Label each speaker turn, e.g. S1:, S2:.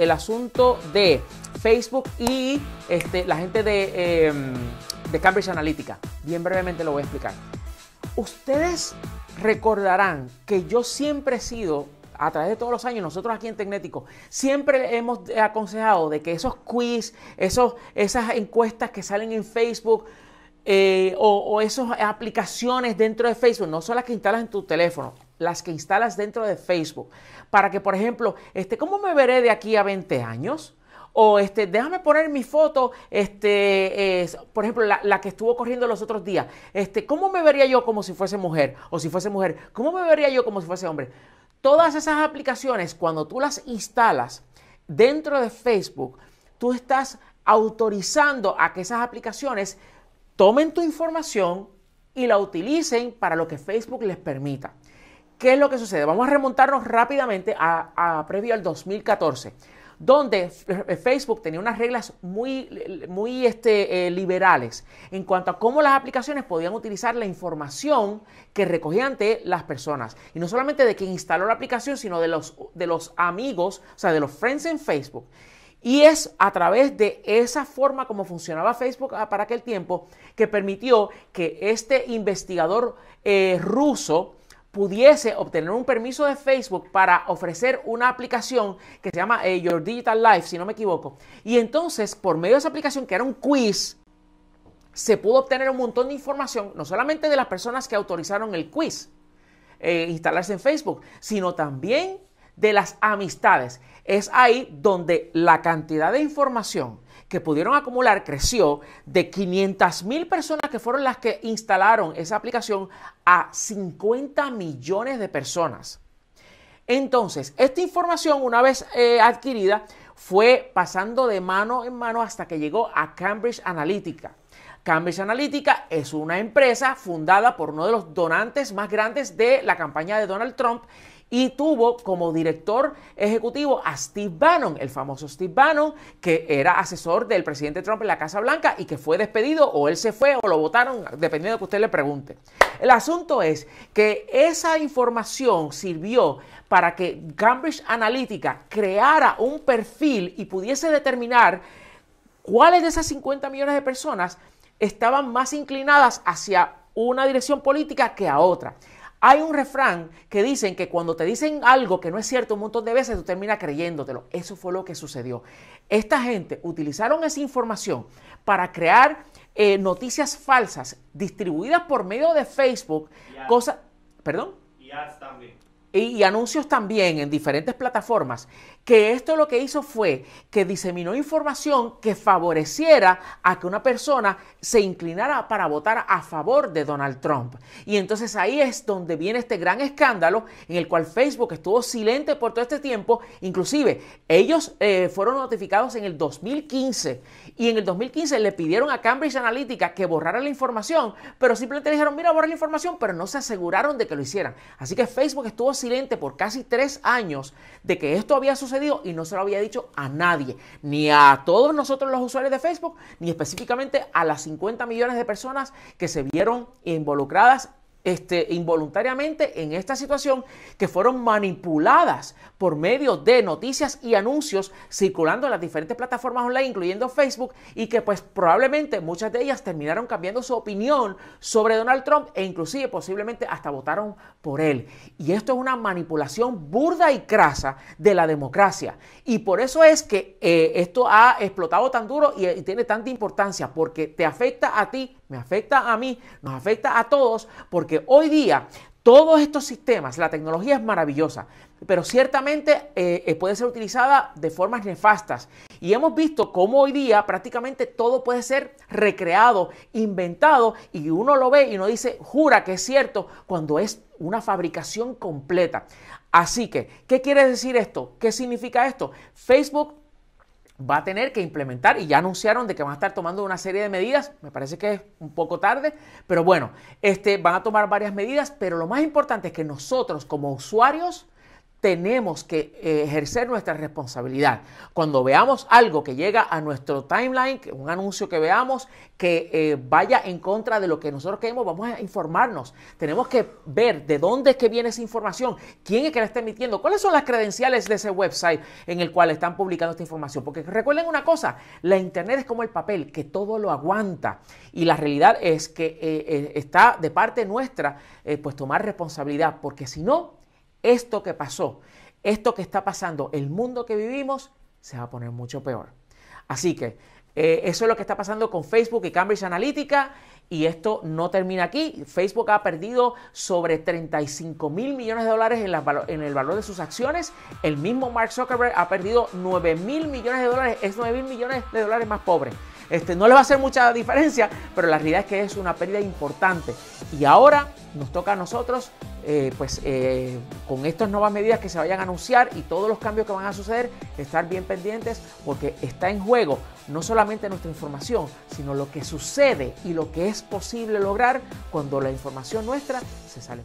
S1: el asunto de Facebook y este, la gente em, de, Cambridge Analytica. Bien brevemente lo voy a explicar. Ustedes recordarán que yo siempre he sido a través de todos los años, nosotros aquí en Tecnético, siempre hemos aconsejado de que esos quiz, esos, esas encuestas que salen en Facebook eh, o, o esas aplicaciones dentro de Facebook, no son las que instalas en tu teléfono, las que instalas dentro de Facebook, para que, por ejemplo, este, ¿cómo me veré de aquí a 20 años? o este, déjame poner mi foto, este, por ejemplo, la, que estuvo corriendo los otros días, este, ¿cómo me vería yo como si fuese mujer? O si fuese mujer, ¿cómo me vería yo como si fuese hombre? Todas esas aplicaciones, cuando tú las instalas dentro de Facebook, tú estás autorizando a que esas aplicaciones tomen tu información y la utilicen para lo que Facebook les permita. ¿Qué es lo que sucede? Vamos a remontarnos rápidamente a, previo al 2014 donde Facebook tenía unas reglas muy, muy este, eh, liberales en cuanto a cómo las aplicaciones podían utilizar la información que recogían ante las personas. Y no solamente de quien instaló la aplicación, sino de los, de los amigos, o sea, de los friends en Facebook. Y es a través de esa forma como funcionaba Facebook para aquel tiempo que permitió que este investigador eh, ruso pudiese obtener un permiso de Facebook para ofrecer una aplicación que se llama eh, Your Digital Life, si no me equivoco. Y entonces, por medio de esa aplicación, que era un quiz, se pudo obtener un montón de información, no solamente de las personas que autorizaron el quiz, eh, instalarse en Facebook, sino también de las amistades. Es ahí donde la cantidad de información que pudieron acumular creció de 500 mil personas que fueron las que instalaron esa aplicación a 50 millones de personas. Entonces, esta información, una vez eh, adquirida, fue pasando de mano en mano hasta que llegó a Cambridge Analytica. Cambridge Analytica es una empresa fundada por uno de los donantes más grandes de la campaña de Donald Trump y tuvo como director ejecutivo a Steve Bannon, el famoso Steve Bannon, que era asesor del presidente Trump en la Casa Blanca y que fue despedido o él se fue o lo votaron, dependiendo de que usted le pregunte. El asunto es que esa información sirvió para que Cambridge Analytica creara un perfil y pudiese determinar ¿Cuáles de esas 50 millones de personas estaban más inclinadas hacia una dirección política que a otra? Hay un refrán que dicen que cuando te dicen algo que no es cierto un montón de veces, tú terminas creyéndotelo. Eso fue lo que sucedió. Esta gente utilizaron esa información para crear eh, noticias falsas distribuidas por medio de Facebook, cosas... ¿Perdón? Y y, anuncios también en diferentes plataformas, que esto lo que hizo fue que diseminó información que favoreciera a que una persona se inclinara para votar a favor de Donald Trump. Y entonces ahí es donde viene este gran escándalo en el cual Facebook estuvo silente por todo este tiempo, inclusive ellos eh, fueron notificados en el 2015 y en el 2015 le pidieron a Cambridge Analytica que borrara la información, pero simplemente le dijeron, mira, borra la información, pero no se aseguraron de que lo hicieran. Así que Facebook estuvo silente por casi tres años de que esto había sucedido y no se lo había dicho a nadie, ni a todos nosotros los usuarios de Facebook, ni específicamente a las 50 millones de personas que se vieron involucradas este, involuntariamente en esta situación que fueron manipuladas por medio de noticias y anuncios circulando en las diferentes plataformas online, incluyendo Facebook, y que pues probablemente muchas de ellas terminaron cambiando su opinión sobre Donald Trump e inclusive posiblemente hasta votaron por él. Y esto es una manipulación burda y crasa de la democracia. Y por eso es que eh, esto ha explotado tan duro eh, y tiene tanta importancia, porque te afecta a ti me afecta a mí, nos afecta a todos, porque hoy día todos estos sistemas, la tecnología es maravillosa, pero ciertamente eh, eh, puede ser utilizada de formas nefastas. Y hemos visto cómo hoy día prácticamente todo puede ser recreado, inventado, y uno lo ve y uno dice, jura que es cierto, cuando es una fabricación completa. Así que, ¿qué quiere decir esto? ¿Qué significa esto? Facebook va a tener que implementar y ya anunciaron de que van a estar tomando una serie de medidas, me parece que es un poco tarde, pero bueno, este, van a tomar varias medidas, pero lo más importante es que nosotros como usuarios tenemos que eh, ejercer nuestra responsabilidad. Cuando veamos algo que llega a nuestro timeline, un anuncio que veamos que eh, vaya en contra de lo que nosotros queremos, vamos a informarnos. Tenemos que ver de dónde es que viene esa información, quién es que la está emitiendo, cuáles son las credenciales de ese website en el cual están publicando esta información. Porque recuerden una cosa, la Internet es como el papel, que todo lo aguanta. Y la realidad es que eh, está de parte nuestra pues tomar responsabilidad, porque si no, esto que pasó, esto que está pasando, el mundo que vivimos, se va a poner mucho peor. Así que eh, eso es lo que está pasando con Facebook y Cambridge Analytica. Y esto no termina aquí. Facebook ha perdido sobre 35 mil millones de dólares en, el valor de sus acciones. El mismo Mark Zuckerberg ha perdido 9 mil millones de dólares. Es 9 mil millones de dólares más pobre. Este, no le va a hacer mucha diferencia, pero la realidad es que es una pérdida importante. Y ahora nos toca a nosotros eh, pues eh, con estas nuevas medidas que se vayan a anunciar y todos los cambios que van a suceder, estar bien pendientes porque está en juego no solamente nuestra información, sino lo que sucede y lo que es posible lograr cuando la información nuestra se sale.